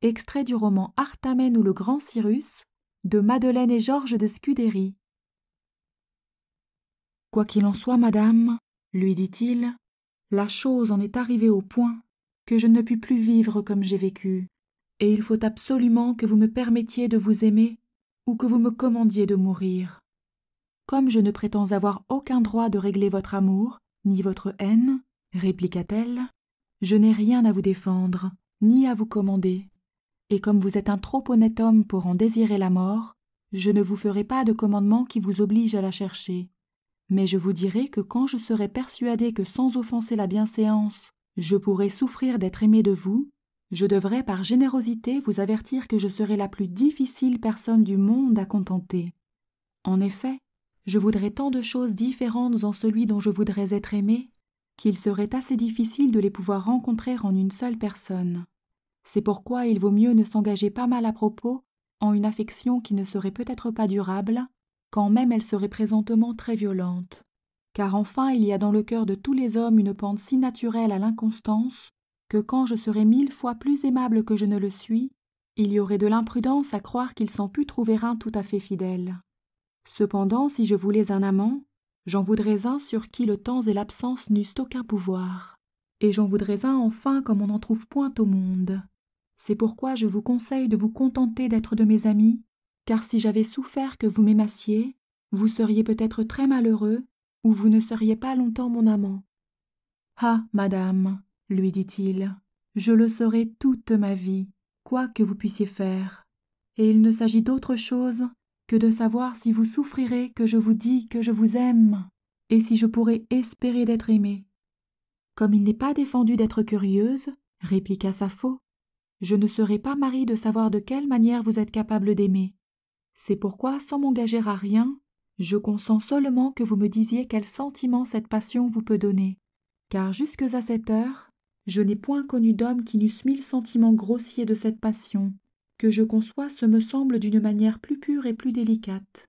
Extrait du roman Artamène ou le Grand Cyrus de Madeleine et Georges de Scudéry. Quoi qu'il en soit, madame, lui dit-il, la chose en est arrivée au point que je ne puis plus vivre comme j'ai vécu, et il faut absolument que vous me permettiez de vous aimer ou que vous me commandiez de mourir. Comme je ne prétends avoir aucun droit de régler votre amour, ni votre haine, répliqua-t-elle, je n'ai rien à vous défendre, ni à vous commander et comme vous êtes un trop honnête homme pour en désirer la mort, je ne vous ferai pas de commandement qui vous oblige à la chercher. Mais je vous dirai que quand je serai persuadé que sans offenser la bienséance, je pourrai souffrir d'être aimé de vous, je devrais par générosité vous avertir que je serai la plus difficile personne du monde à contenter. En effet, je voudrais tant de choses différentes en celui dont je voudrais être aimé, qu'il serait assez difficile de les pouvoir rencontrer en une seule personne. C'est pourquoi il vaut mieux ne s'engager pas mal à propos en une affection qui ne serait peut-être pas durable, quand même elle serait présentement très violente. Car enfin il y a dans le cœur de tous les hommes une pente si naturelle à l'inconstance, que quand je serais mille fois plus aimable que je ne le suis, il y aurait de l'imprudence à croire qu'il s'en pût trouver un tout à fait fidèle. Cependant, si je voulais un amant, j'en voudrais un sur qui le temps et l'absence n'eussent aucun pouvoir, et j'en voudrais un enfin comme on n'en trouve point au monde. C'est pourquoi je vous conseille de vous contenter d'être de mes amis, car si j'avais souffert que vous m'aimassiez, vous seriez peut-être très malheureux, ou vous ne seriez pas longtemps mon amant. Ah, madame, lui dit-il, je le serai toute ma vie, quoi que vous puissiez faire. Et il ne s'agit d'autre chose que de savoir si vous souffrirez que je vous dis que je vous aime, et si je pourrai espérer d'être aimée. Comme il n'est pas défendu d'être curieuse, répliqua Sappho, je ne serai pas mari de savoir de quelle manière vous êtes capable d'aimer. C'est pourquoi, sans m'engager à rien, je consens seulement que vous me disiez quel sentiment cette passion vous peut donner. Car jusque à cette heure, je n'ai point connu d'homme qui n'eusse mille sentiments grossiers de cette passion. Que je conçois ce me semble d'une manière plus pure et plus délicate.